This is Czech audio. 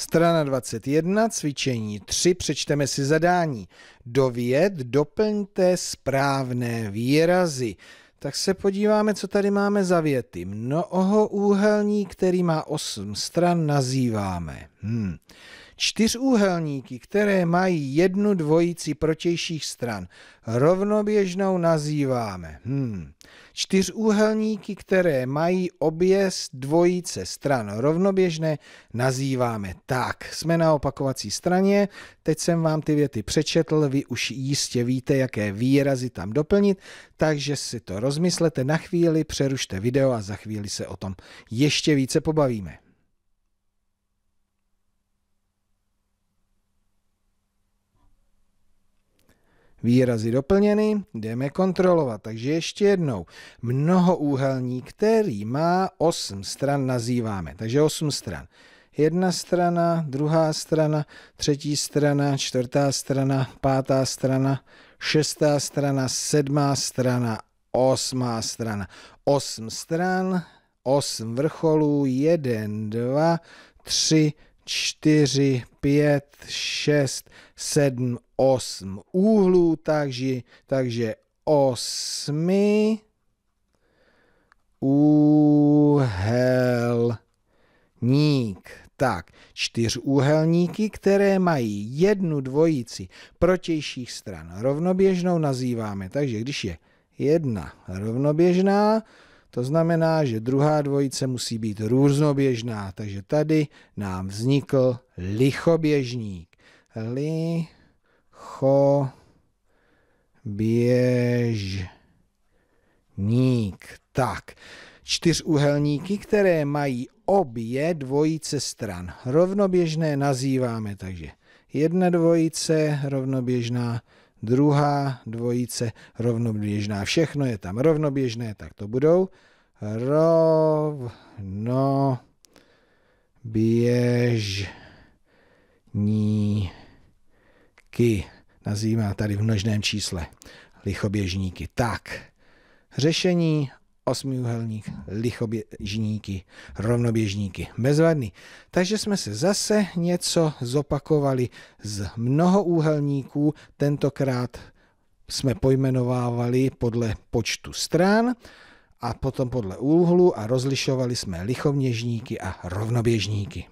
Strana 21, cvičení 3, přečteme si zadání. Dověd doplňte správné výrazy. Tak se podíváme, co tady máme za věty. Mnoho úhelní, který má 8 stran, nazýváme. Hmm. Čtyřúhelníky, které mají jednu dvojici protějších stran, rovnoběžnou nazýváme. Hmm. Čtyřúhelníky, které mají obě dvojice stran rovnoběžné, nazýváme tak. Jsme na opakovací straně, teď jsem vám ty věty přečetl, vy už jistě víte, jaké výrazy tam doplnit, takže si to rozmyslete na chvíli, přerušte video a za chvíli se o tom ještě více pobavíme. Výrazy doplněny, jdeme kontrolovat. Takže ještě jednou. Mnohoúhelník, který má 8 stran, nazýváme. Takže 8 stran. Jedna strana, druhá strana, třetí strana, čtvrtá strana, pátá strana, šestá strana, sedmá strana, osmá strana. Osm stran, osm vrcholů, jeden, dva, tři, čtyři, pět, šest, sedm, 8 úhlů, takže, takže 8 úhelník. Tak, čtyřúhelníky, které mají jednu dvojici protějších stran rovnoběžnou nazýváme. Takže když je jedna rovnoběžná, to znamená, že druhá dvojice musí být různoběžná. Takže tady nám vznikl lichoběžník. Lichoběžník cho běžník. Tak, čtyřúhelníky, které mají obě dvojice stran. Rovnoběžné nazýváme, takže jedna dvojice rovnoběžná, druhá dvojice rovnoběžná. Všechno je tam rovnoběžné, tak to budou rovno rovnoběžníky nazývá tady v množném čísle lichoběžníky. Tak, řešení osmiúhelník, lichoběžníky, rovnoběžníky. Bezvadný. Takže jsme se zase něco zopakovali z mnohoúhelníků, tentokrát jsme pojmenovávali podle počtu stran a potom podle úhlu a rozlišovali jsme lichoběžníky a rovnoběžníky.